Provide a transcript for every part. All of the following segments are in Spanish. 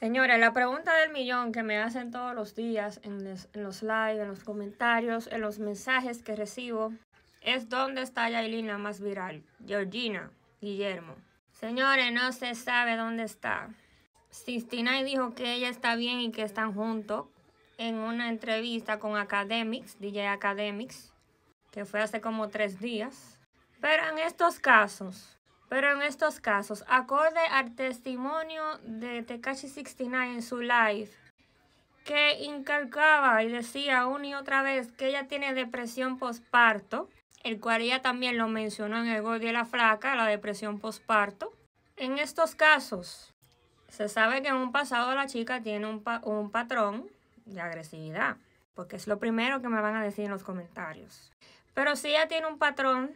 Señora, la pregunta del millón que me hacen todos los días en, los lives, en los comentarios, en los mensajes que recibo, es ¿dónde está Yailin más viral? Georgina, Guillermo. Señores, no se sabe dónde está. Sistina dijo que ella está bien y que están juntos en una entrevista con Academics, DJ Academics, que fue hace como tres días. Pero en estos casos, pero en estos casos, acorde al testimonio de Tekashi 69 en su live, que incalcaba y decía una y otra vez que ella tiene depresión posparto, el cual ella también lo mencionó en el gol de la flaca, la depresión posparto. En estos casos, se sabe que en un pasado la chica tiene un, un patrón de agresividad, porque es lo primero que me van a decir en los comentarios. Pero si ella tiene un patrón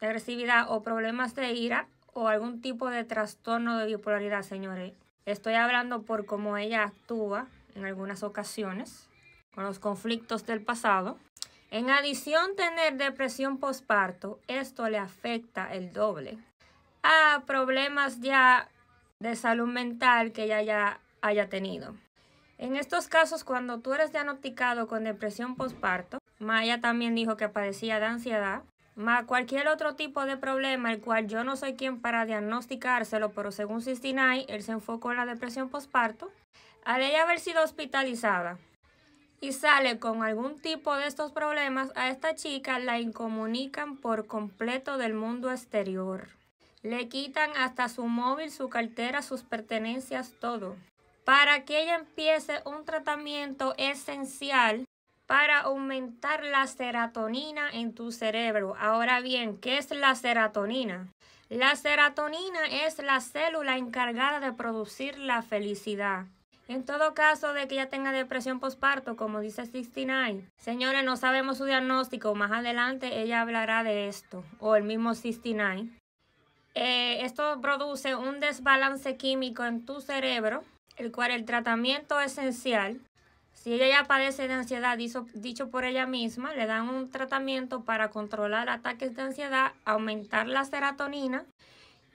de agresividad o problemas de ira o algún tipo de trastorno de bipolaridad, señores. Estoy hablando por cómo ella actúa en algunas ocasiones con los conflictos del pasado. En adición, tener depresión postparto, esto le afecta el doble a problemas ya de salud mental que ella ya haya tenido. En estos casos, cuando tú eres diagnosticado con depresión postparto, Maya también dijo que padecía de ansiedad, más cualquier otro tipo de problema, el cual yo no soy quien para diagnosticárselo, pero según Sistinay, él se enfocó en la depresión postparto, al ella haber sido hospitalizada y sale con algún tipo de estos problemas, a esta chica la incomunican por completo del mundo exterior. Le quitan hasta su móvil, su cartera, sus pertenencias, todo. Para que ella empiece un tratamiento esencial para aumentar la serotonina en tu cerebro. Ahora bien, ¿qué es la serotonina? La serotonina es la célula encargada de producir la felicidad. En todo caso de que ella tenga depresión postparto, como dice 69, señores, no sabemos su diagnóstico. Más adelante ella hablará de esto, o el mismo 69. Eh, esto produce un desbalance químico en tu cerebro, el cual el tratamiento esencial si ella ya padece de ansiedad dicho, dicho por ella misma, le dan un tratamiento para controlar ataques de ansiedad, aumentar la serotonina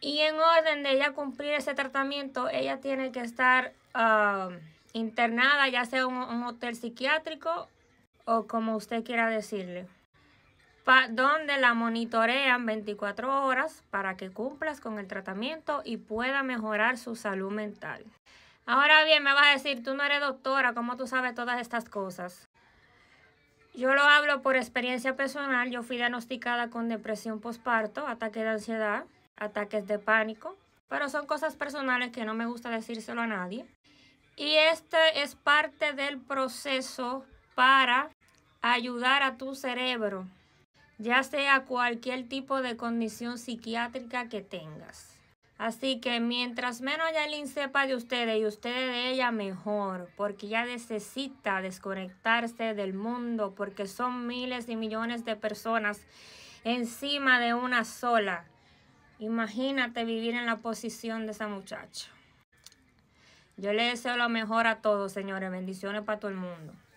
y en orden de ella cumplir ese tratamiento, ella tiene que estar um, internada, ya sea en un, hotel psiquiátrico o como usted quiera decirle, donde la monitorean 24 horas para que cumplas con el tratamiento y pueda mejorar su salud mental. Ahora bien, me vas a decir, tú no eres doctora, ¿cómo tú sabes todas estas cosas? Yo lo hablo por experiencia personal. Yo fui diagnosticada con depresión postparto, ataque de ansiedad, ataques de pánico, pero son cosas personales que no me gusta decírselo a nadie. Y este es parte del proceso para ayudar a tu cerebro, ya sea cualquier tipo de condición psiquiátrica que tengas. Así que mientras menos Yailin sepa de ustedes y ustedes de ella, mejor, porque ya necesita desconectarse del mundo, porque son miles y millones de personas encima de una sola. Imagínate vivir en la posición de esa muchacha. Yo le deseo lo mejor a todos, señores. Bendiciones para todo el mundo.